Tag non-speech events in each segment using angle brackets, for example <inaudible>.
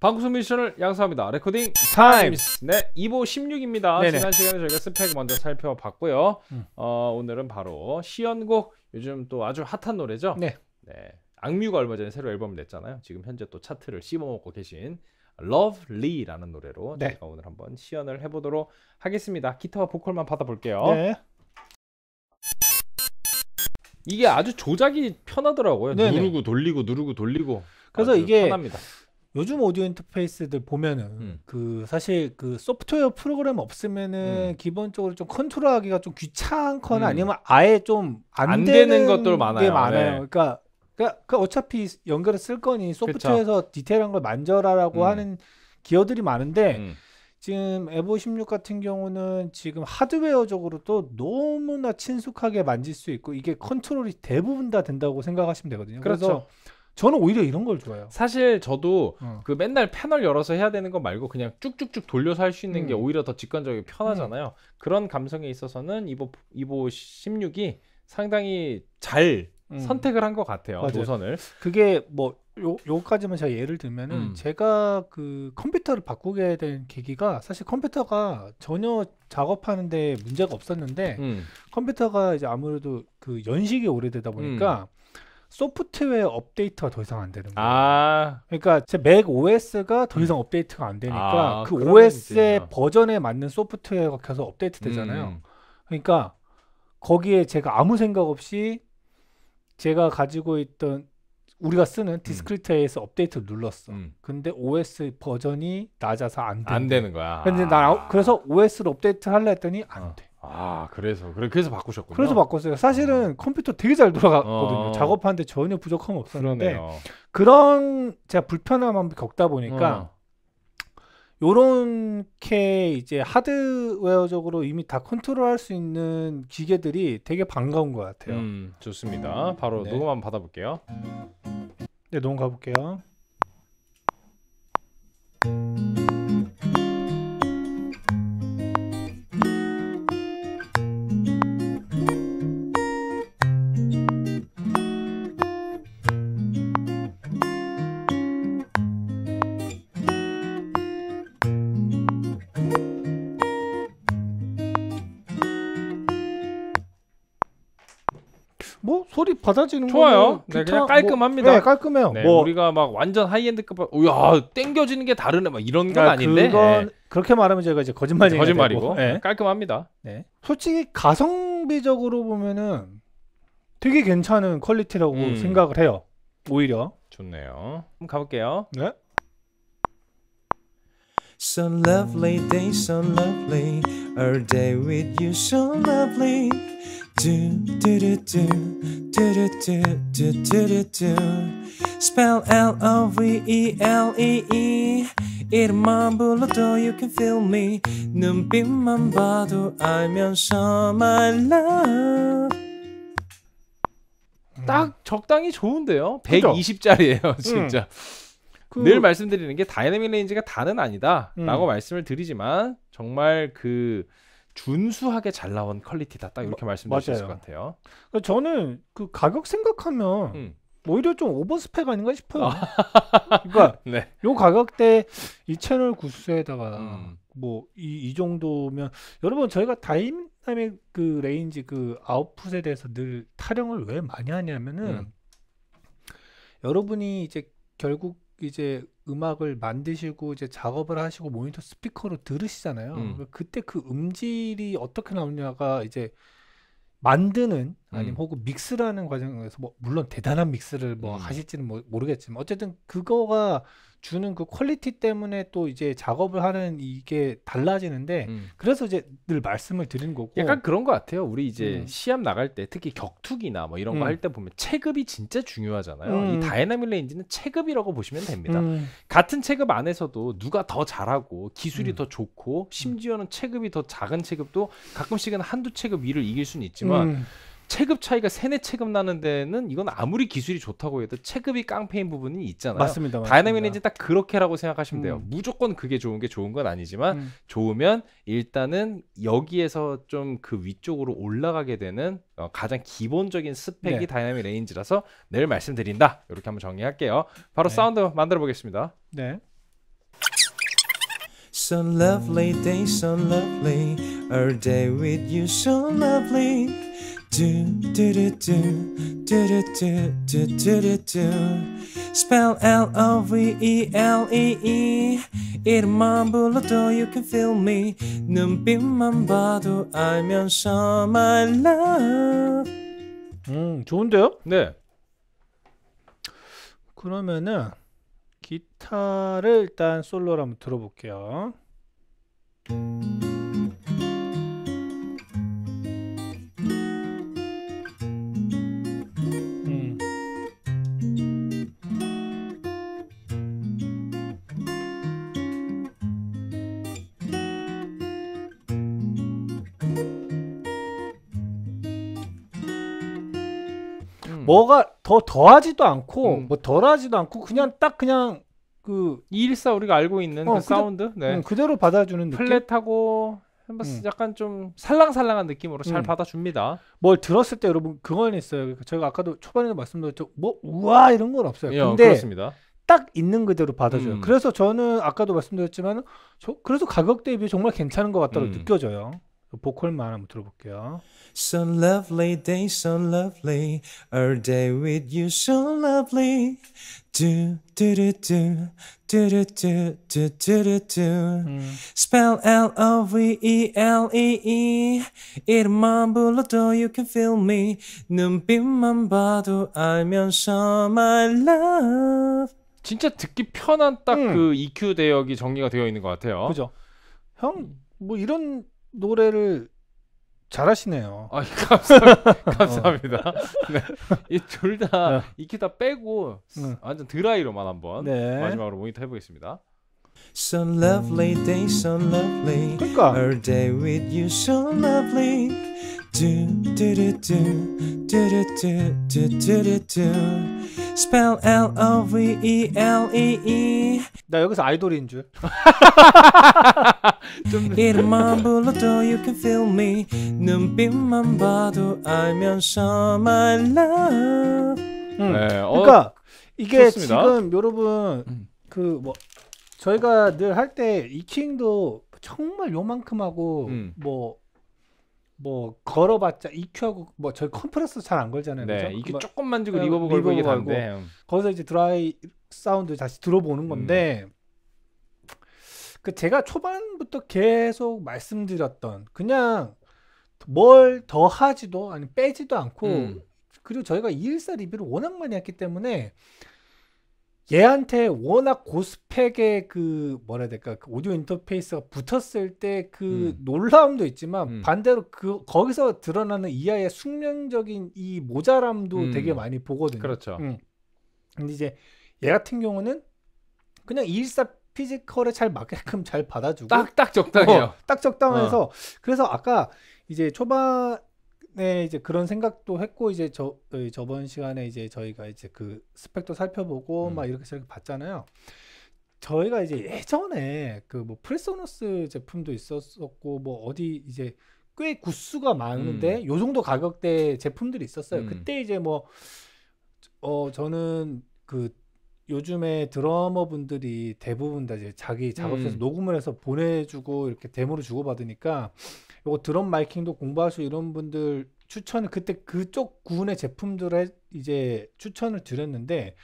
방송 미션을 양성합니다. 레코딩 타임스. 네, 2부 16입니다. 네네. 지난 시간에 저희가 스펙 먼저 살펴봤고요. 음. 어, 오늘은 바로 시연곡 요즘 또 아주 핫한 노래죠. 네. 네. 악뮤가 얼마 전에 새로 앨범을 냈잖아요. 지금 현재 또 차트를 씹어먹고 계신 Lovely라는 노래로 네. 저가 오늘 한번 시연을 해보도록 하겠습니다. 기타와 보컬만 받아볼게요. 네. 이게 아주 조작이 편하더라고요. 네네. 누르고 돌리고 누르고 돌리고. 그래서 이게 편합니다. 요즘 오디오 인터페이스들 보면은 음. 그 사실 그 소프트웨어 프로그램 없으면은 음. 기본적으로 좀 컨트롤하기가 좀 귀찮거나 음. 아니면 아예 좀안 안 되는, 되는 것들 많아요. 게 많아요. 네. 그러니까 그니까 그 어차피 연결을 쓸 거니 소프트웨어에서 그쵸. 디테일한 걸 만져라라고 음. 하는 기어들이 많은데 음. 지금 에보 16 같은 경우는 지금 하드웨어적으로 또 너무나 친숙하게 만질 수 있고 이게 컨트롤이 대부분 다 된다고 생각하시면 되거든요. 그렇죠. 그래서 저는 오히려 이런 걸 좋아해요. 사실 저도 어. 그 맨날 패널 열어서 해야 되는 거 말고 그냥 쭉쭉쭉 돌려서 할 수 있는 음. 게 오히려 더 직관적이고 편하잖아요. 음. 그런 감성에 있어서는 이보 이보 16이 상당히 잘 음. 선택을 한 것 같아요. 맞아요. 노선을. 그게 뭐 요, 요까지만 제가 예를 들면은 음. 제가 그 컴퓨터를 바꾸게 된 계기가 사실 컴퓨터가 전혀 작업하는데 문제가 없었는데 음. 컴퓨터가 이제 아무래도 그 연식이 오래되다 보니까 음. 소프트웨어 업데이트가 더 이상 안 되는 거예요. 아. 그러니까 제 맥 OS가 더 음. 이상 음. 업데이트가 안 되니까 아, 그 OS의 버전에 맞는 소프트웨어가 계속 업데이트 되잖아요. 음, 음. 그러니까 거기에 제가 아무 생각 없이 제가 가지고 있던 우리가 쓰는 디스크리트에서 음. 업데이트를 눌렀어. 음. 근데 OS 버전이 낮아서 안, 안 되는 거야. 근데 나 아. 그래서 OS를 업데이트 하려 했더니 안 어. 돼. 아 그래서 그래서 바꾸셨군요. 그래서 바꿨어요. 사실은 어. 컴퓨터 되게 잘 돌아갔거든요. 어. 작업하는데 전혀 부족함 없었는데 그러네요. 그런 제가 불편함을 겪다 보니까 어. 요렇게 이제 하드웨어적으로 이미 다 컨트롤할 수 있는 기계들이 되게 반가운 것 같아요. 음, 좋습니다. 바로 네. 녹음 한번 받아볼게요. 네, 녹음 가볼게요. 소리 받아지는 좋아요. 네, 그냥 뭐 깔끔합니다. 뭐, 네, 깔끔해요. 네, 뭐 우리가 막 완전 하이엔드급, 야 땡겨지는 게 다르네, 막 이런 건 아, 아닌데. 그건 네. 그렇게 말하면 제가 이제 거짓말이 거짓말이고 네. 네, 깔끔합니다. 네. 솔직히 가성비적으로 보면은 되게 괜찮은 퀄리티라고 음. 생각을 해요. 오히려 좋네요. 한번 가볼게요. 네. So lovely day, so lovely. Our day with you, so lovely. Spell L-O-V-E-L-E-E e e. 이름만 불러도 you can feel me 눈빛만 봐도 알면서 my love 음. 딱 적당히 좋은데요. 120짜리예요, 음. 진짜. 음. 늘 말씀드리는 게 다이내믹 레인지가 다는 아니다라고 음. 말씀을 드리지만 정말 그 준수하게 잘 나온 퀄리티다 딱 이렇게 말씀드릴 수을것 같아요. 그러니까 저는 그 가격 생각하면 음. 오히려 좀 오버스펙 아닌가 싶어요. 아. 그러니까 <laughs> 네. 요 가격대 이 채널 구수에다가 음. 뭐이 이 정도면 여러분 저희가 다이나믹 그 레인지 그 아웃풋에 대해서 늘 타령을 왜 많이 하냐면은 음. 여러분이 이제 결국 이제 음악을 만드시고 이제 작업을 하시고 모니터 스피커로 들으시잖아요. 음. 그때 그 음질이 어떻게 나오냐가 이제 만드는 아니면 음. 혹은 믹스라는 과정에서 뭐 물론 대단한 믹스를 뭐 음. 하실지는 모, 뭐 모르겠지만 어쨌든 그거가 주는 그 퀄리티 때문에 또 이제 작업을 하는 이게 달라지는데 음. 그래서 이제 늘 말씀을 드린 거고 약간 그런 것 같아요. 우리 이제 음. 시합 나갈 때 특히 격투기나 뭐 이런 거 할때 음. 보면 체급이 진짜 중요하잖아요. 이 음. 다이나믹 레인지는 체급이라고 보시면 됩니다. 같은 체급 안에서도 누가 더 잘하고 기술이 더 좋고 심지어는 체급이 더 작은 체급도 가끔씩은 한두 체급 위를 이길 수는 있지만 체급 차이가 세네 체급 나는 데는 이건 아무리 기술이 좋다고 해도 체급이 깡패인 부분이 있잖아요. 맞습니다. 맞습니다. 다이나믹 엔진 딱 그렇게라고 생각하시면 돼요. 음. 무조건 그게 좋은 게 좋은 건 아니지만 음. 좋으면 일단은 여기에서 좀 그 위쪽으로 올라가게 되는 어, 가장 기본적인 스펙이 네. 다이나믹 레인지라서 내일 말씀드린다. 이렇게 한번 정리할게요. 바로 네. 사운드 만들어 보겠습니다. 네. So lovely day, so lovely. Our day with you, so lovely. Spell L-O-V-E-L-E-E 이름만 불러도 you can feel me 눈빛만 봐도 알면서 my love 음 좋은데요? 네 그러면은 기타를 일단 솔로로 한번 들어볼게요 뭐가 더 더하지도 않고 음. 뭐 덜하지도 않고 그냥 딱 그냥 그 이일사 우리가 알고 있는 어, 그 그대, 사운드 네. 음, 그대로 받아주는 플랫하고 한번 음. 약간 좀 살랑살랑한 느낌으로 잘 음. 받아줍니다. 뭘 들었을 때 여러분 그건 있어요. 저희가 아까도 초반에 도 말씀드렸죠. 뭐 우와 이런 건 없어요. 예, 근데 그렇습니다. 딱 있는 그대로 받아줘요. 음. 그래서 저는 아까도 말씀드렸지만 저, 그래서 가격 대비 정말 괜찮은 것 같다고 음. 느껴져요. 보컬만 한번 들어볼게요. So lovely day, so lovely. All day with you, so lovely. Do do do do do do do do do do. 음. Spell L O V E L E E. 이름만 불러도 you can feel me. 눈빛만 봐도 알면서 my love. 진짜 듣기 편한 딱그 음. EQ 대역이 정리가 되어 있는 것 같아요. 그죠. 형 뭐 이런 노래를 잘하시네요. 아, 감사합니다. 감사합니다. 네. 이둘 다, 이 기타 빼고 응. 완전 드라이로만 한번 네. 마지막으로 모니터 해보겠습니다. So lovely day, so lovely. 그러니까. Our day with you, so lovely. Do do do do do do do do do do. Spell L O V E L E E 나 여기서 아이돌인 줄. <laughs> 좀... 이름만 불러도 you can feel me 눈빛만 봐도 알면서 my love. 음. 네, 어, 그러니까 이게 좋습니다. 지금 여러분 음. 그뭐 저희가 늘 할 때 이킹도 정말 요만큼 하고 음. 뭐뭐 걸어봤자 EQ하고 뭐 저희 컴프레서 잘 안 걸잖아요. 네, 그죠? EQ 뭐 조금만 주고 네, 리버브 걸고 이게 다인데 거기서 이제 드라이 사운드 다시 들어보는 음. 건데 음. 그 제가 초반부터 계속 말씀드렸던 그냥 뭘 더하지도 아니 빼지도 않고 음. 그리고 저희가 214 리뷰를 워낙 많이 했기 때문에 얘한테 워낙 고스펙의 그 뭐라 해야 될까 그 오디오 인터페이스가 붙었을 때그 음. 놀라움도 있지만 음. 반대로 그 거기서 드러나는 이하의 숙명적인 이 모자람도 음. 되게 많이 보거든요. 그렇죠. 음. 근데 이제 얘 같은 경우는 그냥 일사 피지컬에 잘 맞게끔 잘 받아주고 딱딱 적당해요. 어, 딱 적당해서 어. 그래서 아까 이제 초반 네, 이제 그런 생각도 했고 이제 저 어, 저번 시간에 이제 저희가 이제 그 스펙도 살펴보고 음. 막 이렇게 저렇게 봤잖아요. 저희가 이제 예전에 그 뭐 프레소너스 제품도 있었었고 뭐 어디 이제 꽤 구수가 많은데 음. 요 정도 가격대 제품들이 있었어요. 음. 그때 이제 뭐어 저는 그 요즘에 드러머분들이 대부분 다 이제 자기 작업실에서 음. 녹음을 해서 보내주고 이렇게 데모를 주고 받으니까 요거 드럼 마이킹도 공부하시고 이런 분들 추천을 그때 그쪽 구분의 제품들에 이제 추천을 드렸는데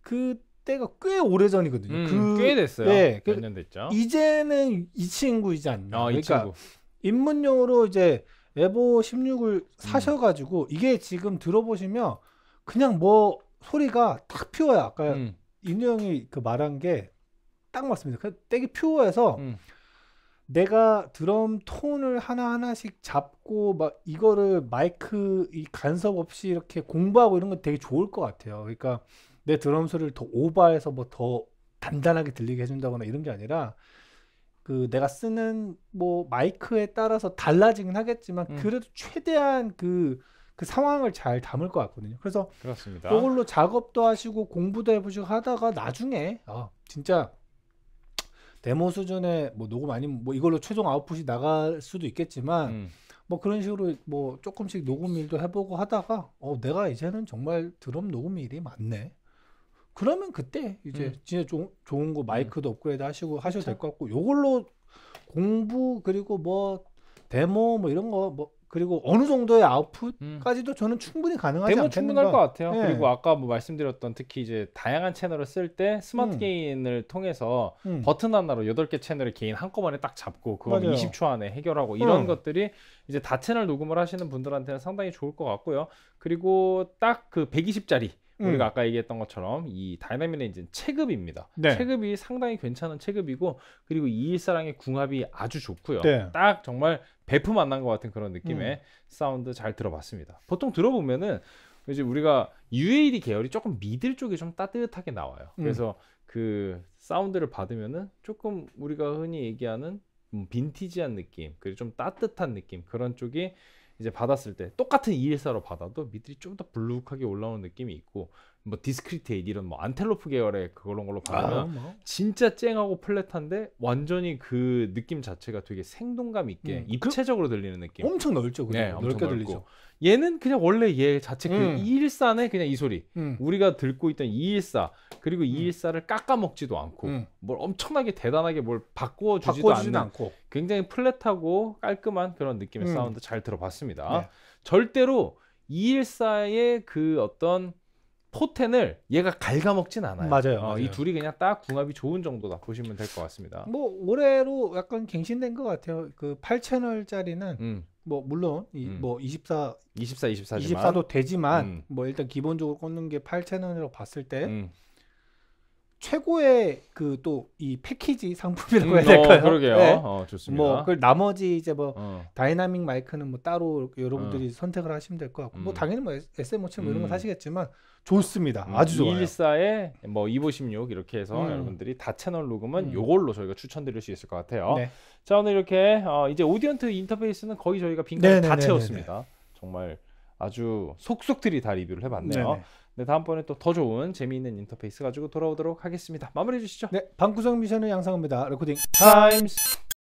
그때가 꽤 오래 전이거든요. 음, 그꽤 됐어요. 네, 그 몇년 됐죠. 이제는 이 친구이지 않나. 어, 그러니까 친구. 입문용으로 이제 에보 16을 사셔가지고 음. 이게 지금 들어보시면 그냥 뭐 소리가 딱퓨어요 아까 음. 인우 형이 그 말한 게 딱 맞습니다. 그 되게 퓨어해서 음. 내가 드럼 톤을 하나하나씩 잡고 막 이거를 마이크 이 간섭 없이 이렇게 공부하고 이런 건 되게 좋을 것 같아요. 그러니까 내 드럼 소리를 더 오버해서 뭐 더 단단하게 들리게 해준다거나 이런 게 아니라 그 내가 쓰는 뭐 마이크에 따라서 달라지긴 하겠지만 음. 그래도 최대한 그, 그 상황을 잘 담을 것 같거든요. 그래서 그렇습니다. 그걸로 작업도 하시고 공부도 해보시고 하다가 나중에 아 진짜 데모 수준의 뭐 녹음 아니면 뭐 이걸로 최종 아웃풋이 나갈 수도 있겠지만 음. 뭐 그런 식으로 뭐 조금씩 녹음 일도 해보고 하다가 어 내가 이제는 정말 드럼 녹음 일이 많네. 그러면 그때 이제 음. 진짜 조, 좋은 거 마이크도 음. 업그레이드 하시고 하셔도 될 것 같고 요걸로 공부 그리고 뭐 데모 뭐 이런 거뭐 그리고 어느 정도의 음. 아웃풋까지도 음. 저는 충분히 가능하지 않겠는가 충분할 것 같아요. 예. 그리고 아까 뭐 말씀드렸던 특히 이제 다양한 채널을 쓸 때 스마트 음. 게인을 통해서 음. 버튼 하나로 여덟 개 채널을 개인 한꺼번에 딱 잡고 그거 20초 뭐 안에 해결하고 이런 음. 것들이 이제 다 채널 녹음을 하시는 분들한테는 상당히 좋을 것 같고요. 그리고 딱 그 120짜리 우리가 음. 아까 얘기했던 것처럼 이 다이나믹 엔진 체급입니다. 네. 체급이 상당히 괜찮은 체급이고 그리고 214랑의 궁합이 아주 좋고요. 네. 딱 정말 베프 만난 것 같은 그런 느낌의 음. 사운드 잘 들어봤습니다. 보통 들어보면은 이제 우리가 UAD 계열이 조금 미들 쪽이 좀 따뜻하게 나와요. 음. 그래서 그 사운드를 받으면은 조금 우리가 흔히 얘기하는 음, 빈티지한 느낌, 그리고 좀 따뜻한 느낌 그런 쪽이 이제 받았을 때 똑같은 214로 받아도 밑들이 좀 더 블룩하게 올라오는 느낌이 있고 뭐디스크리트이드 이런 뭐 안텔로프 계열의 그런 걸로 받으면 아, 뭐. 진짜 쨍하고 플랫한데 완전히 그 느낌 자체가 되게 생동감 있게 음. 그 입체적으로 들리는 느낌 엄청 넓죠 그냥 네, 넓게 넓고. 들리죠 얘는 그냥 원래 얘 자체 그 음. 214네 그냥 이 소리. 음. 우리가 듣고 있던 214 그리고 214를 음. 깎아먹지도 않고 음. 뭘 엄청나게 대단하게 뭘 바꾸어 주지도 않는 않고. 굉장히 플랫하고 깔끔한 그런 느낌의 음. 사운드 잘 들어봤습니다. 네. 절대로 214의 그 어떤 포텐을 얘가 갉아먹진 않아요. 맞아요, 어, 맞아요. 이 둘이 그냥 딱 궁합이 좋은 정도다 보시면 될 것 같습니다. 뭐 올해로 약간 갱신된 것 같아요. 그 8채널짜리는 음. 뭐 물론 음. 뭐 24, 24, 24 24도 되지만 음. 뭐 일단 기본적으로 꽂는 게8 0 0 0원으로 봤을 때 음. 최고의 그 또 이 패키지 상품이라고 음, 해야 될까요? 어, 그러게요. 네. 어, 좋습니다. 뭐그걸 나머지 이제 뭐 어. 다이나믹 마이크는 뭐 따로 여러분들이 어. 선택을 하시면 될 것 같고 뭐 음. 당연히 뭐 SM57 뭐 이런 건 음. 사시겠지만 좋습니다. 음, 아주 좋아요. 214에 뭐256 이렇게 해서 음. 여러분들이 다 채널 녹음은 음. 요걸로 저희가 추천드릴 수 있을 것 같아요. 네. 자 오늘 이렇게 어, 이제 오디언트 인터페이스는 거의 저희가 빈칸 네, 네, 다 네, 채웠습니다. 정말 아주 속속들이 다 리뷰를 해봤네요. 네네. 다음번에 또 더 좋은 재미있는 인터페이스 가지고 돌아오도록 하겠습니다. 마무리해 주시죠. 네, 방구석 미션의 양상입니다. 레코딩 타임스.